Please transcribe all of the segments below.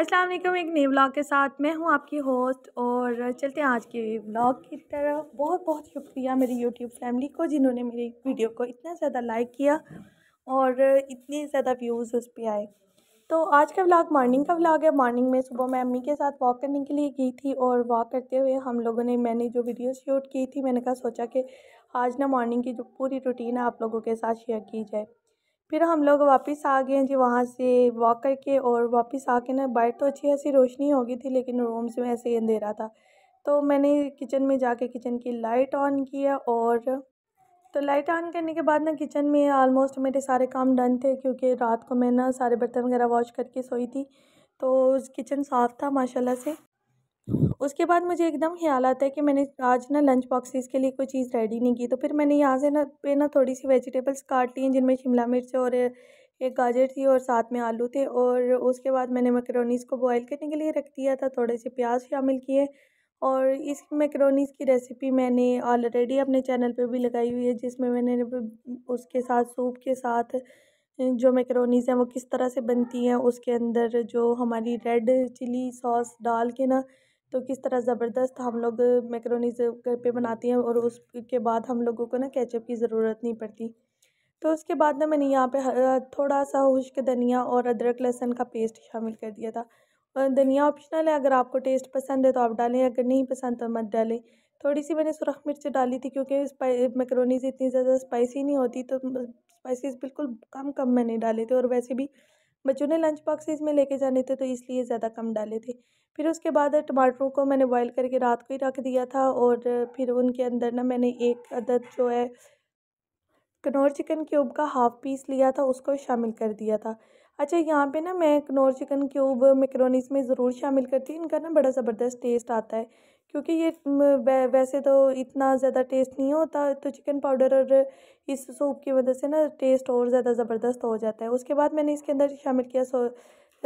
अस्सलाम वालेकुम एक नए व्लॉग के साथ मैं हूँ आपकी होस्ट और चलते हैं आज के व्लॉग की तरफ बहुत बहुत शुक्रिया मेरी यूट्यूब फैमिली को जिन्होंने मेरी वीडियो को इतना ज़्यादा लाइक किया और इतने ज़्यादा व्यूज़ उस पर आए तो आज का व्लॉग मॉर्निंग का व्लॉग है मॉर्निंग में सुबह मैं अम्मी के साथ वॉक करने के लिए गई थी और वॉक करते हुए हम लोगों ने मैंने जो वीडियो शूट की थी मैंने कहा सोचा कि आज ना मॉर्निंग की जो पूरी रूटीन है आप लोगों के साथ शेयर की जाए फिर हम लोग वापस आ गए जी वहाँ से वॉक करके और वापस आके ना बाइट तो अच्छी ऐसी रोशनी हो गई थी लेकिन रूम्स में ऐसे ही अंधेरा था तो मैंने किचन में जाके किचन की लाइट ऑन किया और तो लाइट ऑन करने के बाद ना किचन में आलमोस्ट मेरे सारे काम डन थे क्योंकि रात को मैं ना सारे बर्तन वगैरह वॉश करके सोई थी तो किचन साफ़ था माशाल्लाह से उसके बाद मुझे एकदम ख्याल आता है कि मैंने आज ना लंच बॉक्सेस के लिए कोई चीज़ रेडी नहीं की तो फिर मैंने यहाँ से ना पे ना थोड़ी सी वेजिटेबल्स काट ली जिनमें शिमला मिर्च और एक गाजर थी और साथ में आलू थे और उसके बाद मैंने मैक्रोनीस को बॉईल करने के लिए रख दिया था थोड़े से प्याज शामिल किए और इस मैक्रोनीस की रेसिपी मैंने ऑलरेडी अपने चैनल पर भी लगाई हुई है जिसमें मैंने उसके साथ सूप के साथ जो मैक्रोनीस हैं वो किस तरह से बनती हैं उसके अंदर जो हमारी रेड चिली सॉस डाल के ना तो किस तरह ज़बरदस्त हम लोग मैकरोनीज़ घर पे बनाती हैं और उसके बाद हम लोगों को ना केचप की ज़रूरत नहीं पड़ती तो उसके बाद ना मैंने यहाँ पे थोड़ा सा खुश्क धनिया और अदरक लहसन का पेस्ट शामिल कर दिया था और धनिया ऑप्शनल है अगर आपको टेस्ट पसंद है तो आप डालें अगर नहीं पसंद तो मत डालें थोड़ी सी मैंने सुरख मिर्च डाली थी क्योंकि मैकरोनीज़ इतनी ज़्यादा स्पाइसी नहीं होती तो स्पाइसी बिल्कुल कम कम मैंने डाले थे और वैसे भी बच्चों ने लंच बॉक्सेस में लेके जाने थे तो इसलिए ज़्यादा कम डाले थे फिर उसके बाद टमाटरों को मैंने बॉयल करके रात को ही रख दिया था और फिर उनके अंदर ना मैंने एक अदद जो है कनौर चिकन क्यूब का हाफ़ पीस लिया था उसको शामिल कर दिया था अच्छा यहाँ पे ना मैं कनौर चिकन क्यूब मेकरोनीस में ज़रूर शामिल करती हूँ इनका ना बड़ा ज़बरदस्त टेस्ट आता है क्योंकि ये वैसे तो इतना ज़्यादा टेस्ट नहीं होता तो चिकन पाउडर और इस सूप की वजह से ना टेस्ट और ज़्यादा ज़बरदस्त हो जाता है उसके बाद मैंने इसके अंदर शामिल किया सो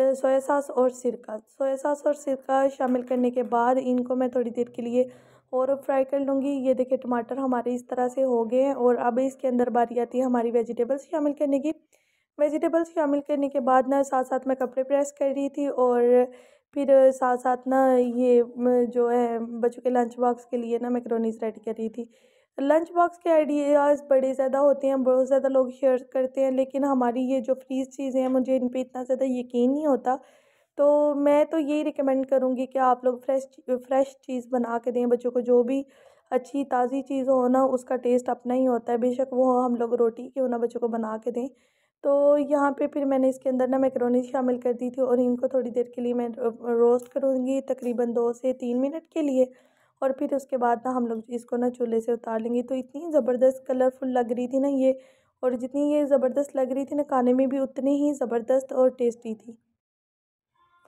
सोया सास और सिरका सोया सास और सिरका शामिल करने के बाद इनको मैं थोड़ी देर के लिए और फ्राई कर लूँगी ये देखिए टमाटर हमारे इस तरह से हो गए हैं और अब इसके अंदर बारी आती है हमारी वेजिटेबल्स शामिल करने की वेजिटेबल्स शामिल करने के बाद ना साथ साथ मैं कपड़े प्रेस कर रही थी और फिर साथ साथ ना ये जो है बच्चों के लंच बॉक्स के लिए ना मैक्रोनीस रेडी कर रही थी लंच बॉक्स के आइडियाज़ बड़े ज़्यादा होते हैं बहुत ज़्यादा लोग शेयर करते हैं लेकिन हमारी ये जो फ्रीज चीज़ें हैं मुझे इन पर इतना ज़्यादा यकीन नहीं होता तो मैं तो यही रिकमेंड करूँगी कि आप लोग फ्रेश फ्रेश चीज़ बना के दें बच्चों को जो भी अच्छी ताज़ी चीज़ हो ना उसका टेस्ट अपना ही होता है बेशक वो हम लोग रोटी क्यों ना बच्चों को बना के दें तो यहाँ पे फिर मैंने इसके अंदर ना मैकरोनी शामिल कर दी थी और इनको थोड़ी देर के लिए मैं रोस्ट करूँगी तकरीबन दो से तीन मिनट के लिए और फिर उसके बाद ना हम लोग इसको ना चूल्हे से उतार लेंगे तो इतनी ज़बरदस्त कलरफुल लग रही थी ना ये और जितनी ये ज़बरदस्त लग रही थी ना खाने में भी उतनी ही ज़बरदस्त और टेस्टी थी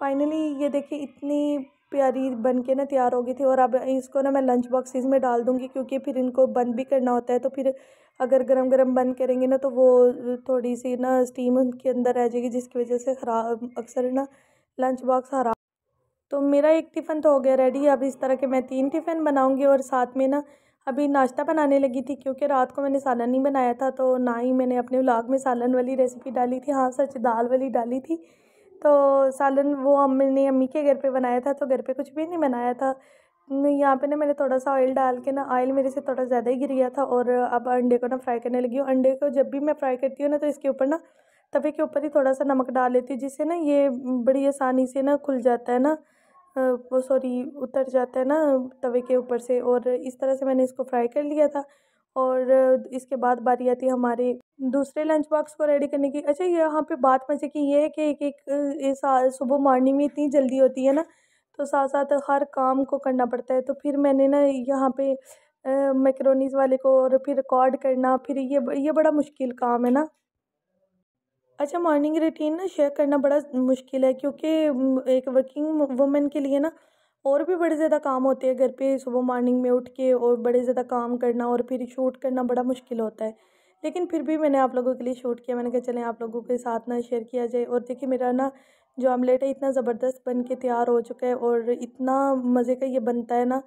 फाइनली ये देखिए इतनी प्यारी बन के ना तैयार हो गई थी और अब इसको ना मैं लंच बॉक्सेस में डाल दूँगी क्योंकि फिर इनको बंद भी करना होता है तो फिर अगर गरम गरम बंद करेंगे ना तो वो थोड़ी सी ना स्टीम उनके अंदर रह जाएगी जिसकी वजह से खराब अक्सर ना लंच बॉक्स खराब तो मेरा एक टिफ़िन तो हो गया रेडी अब इस तरह के मैं तीन टिफ़िन बनाऊँगी और साथ में ना अभी नाश्ता बनाने लगी थी क्योंकि रात को मैंने सालन नहीं बनाया था तो ना ही मैंने अपने व्लाग में सालन वाली रेसिपी डाली थी हाँ सच दाल वाली डाली थी तो सालन वो अम्मी ने अम्मी के घर पे बनाया था तो घर पे कुछ भी नहीं बनाया था यहाँ पे ना मैंने थोड़ा सा ऑयल डाल के ना ऑयल मेरे से थोड़ा ज़्यादा ही गिर गया था और अब अंडे को ना फ्राई करने लगी हूँ अंडे को जब भी मैं फ्राई करती हूँ ना तो इसके ऊपर ना तवे के ऊपर ही थोड़ा सा नमक डाल लेती हूँ जिससे ना ये बड़ी आसानी से ना खुल जाता है ना वो सॉरी उतर जाता है ना तवे के ऊपर से और इस तरह से मैंने इसको फ्राई कर लिया था और इसके बाद बारी आती है हमारे दूसरे लंच बॉक्स को रेडी करने की अच्छा यहाँ पे बात मज़े की ये है कि एक एक सुबह मॉर्निंग में इतनी जल्दी होती है ना तो साथ साथ हर काम को करना पड़ता है तो फिर मैंने ना यहाँ पे मैक्रोनीज वाले को और फिर रिकॉर्ड करना फिर ये ये बड़ा मुश्किल काम है ना अच्छा मॉर्निंग रूटीन ना शेयर करना बड़ा मुश्किल है क्योंकि एक वर्किंग वुमेन के लिए ना और भी बड़े ज़्यादा काम होते हैं घर पे सुबह मॉर्निंग में उठ के और बड़े ज़्यादा काम करना और फिर शूट करना बड़ा मुश्किल होता है लेकिन फिर भी मैंने आप लोगों के लिए शूट किया मैंने कहा चलें आप लोगों के साथ ना शेयर किया जाए और देखिए मेरा ना जो आमलेट है इतना ज़बरदस्त बन के तैयार हो चुका है और इतना मज़े का ये बनता है ना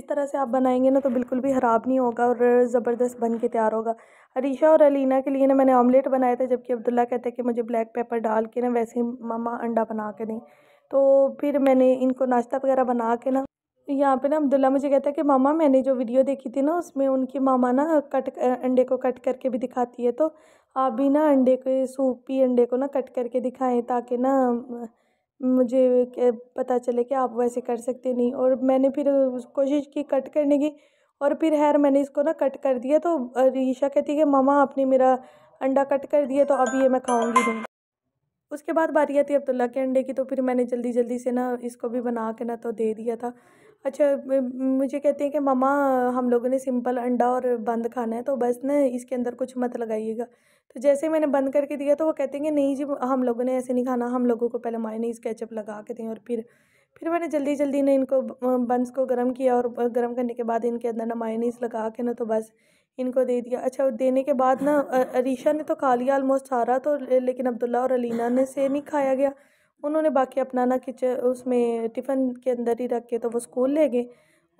इस तरह से आप बनाएंगे ना तो बिल्कुल भी ख़राब नहीं होगा और ज़बरदस्त बन के तैयार होगा अरीशा और अलीना के लिए ना मैंने ऑमलेट बनाया था जबकि अब्दुल्ला कहते हैं कि मुझे ब्लैक पेपर डाल के ना वैसे ही मामा अंडा बना के दें तो फिर मैंने इनको नाश्ता वगैरह बना के ना यहाँ पे ना अब्दुल्ला मुझे कहता है कि मामा मैंने जो वीडियो देखी थी ना उसमें उनकी मामा ना कट अंडे को कट करके भी दिखाती है तो आप भी ना अंडे के सूपी अंडे को ना कट करके दिखाएं ताकि ना मुझे पता चले कि आप वैसे कर सकते नहीं और मैंने फिर कोशिश की कट करने की और फिर हैर मैंने इसको ना कट कर दिया तो रीशा कहती है कि मामा आपने मेरा अंडा कट कर दिया तो अब ये मैं खाऊँगी नहीं उसके बाद बारी आती अब्दुल्ला के अंडे की तो फिर मैंने जल्दी जल्दी से ना इसको भी बना के ना तो दे दिया था अच्छा मुझे कहते हैं कि ममा हम लोगों ने सिंपल अंडा और बंद खाना है तो बस ना इसके अंदर कुछ मत लगाइएगा तो जैसे मैंने बंद करके दिया तो वो कहते हैं कि नहीं जी हम लोगों ने ऐसे नहीं खाना हम लोगों को पहले मायनीस स्केचअप लगा के दें और फिर फिर मैंने जल्दी जल्दी ना इनको बंस को गर्म किया और गर्म करने के बाद इनके अंदर ना मायनीस लगा के ना तो बस इनको दे दिया अच्छा देने के बाद ना अरीशा ने तो खा लिया आलमोस्ट सारा तो लेकिन अब्दुल्ला और अलीना ने से नहीं खाया गया उन्होंने बाकी अपना ना किचन उसमें टिफ़िन के अंदर ही रख के तो वो स्कूल ले गए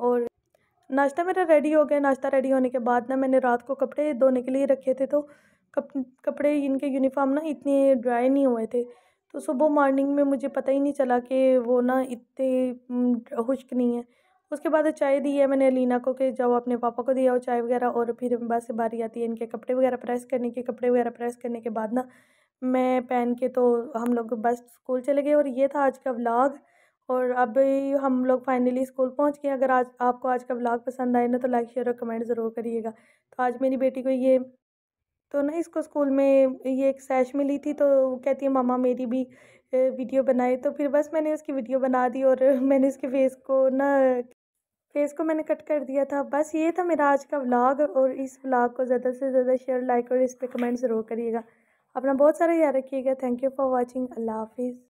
और नाश्ता मेरा रेडी हो गया नाश्ता रेडी होने के बाद ना मैंने रात को कपड़े धोने के लिए रखे थे तो कप कपड़े इनके यूनिफॉर्म ना इतने ड्राई नहीं हुए थे तो सुबह मॉर्निंग में मुझे पता ही नहीं चला कि वो ना इतने खुश्क नहीं है उसके बाद चाय दी है मैंने लीना को कि जाओ अपने पापा को दिया हो चाय वगैरह और फिर बस बारी आती है इनके कपड़े वगैरह प्रेस करने के कपड़े वगैरह प्रेस करने के बाद ना मैं पहन के तो हम लोग बस स्कूल चले गए और ये था आज का व्लॉग और अब हम लोग फाइनली स्कूल पहुंच गए अगर आज आपको आज का व्लॉग पसंद आए ना तो लाइक शेयर और कमेंट ज़रूर करिएगा तो आज मेरी बेटी को ये तो ना इसको स्कूल में ये एक सैश मिली थी तो कहती है मामा मेरी भी वीडियो बनाए तो फिर बस मैंने उसकी वीडियो बना दी और मैंने उसके फेस को ना फेस को मैंने कट कर दिया था बस ये था मेरा आज का व्लॉग और इस व्लॉग को ज़्यादा से ज़्यादा शेयर लाइक और इस पर कमेंट ज़रूर करिएगा अपना बहुत सारा याद रखिएगा थैंक यू फॉर वॉचिंग अल्लाह हाफिज़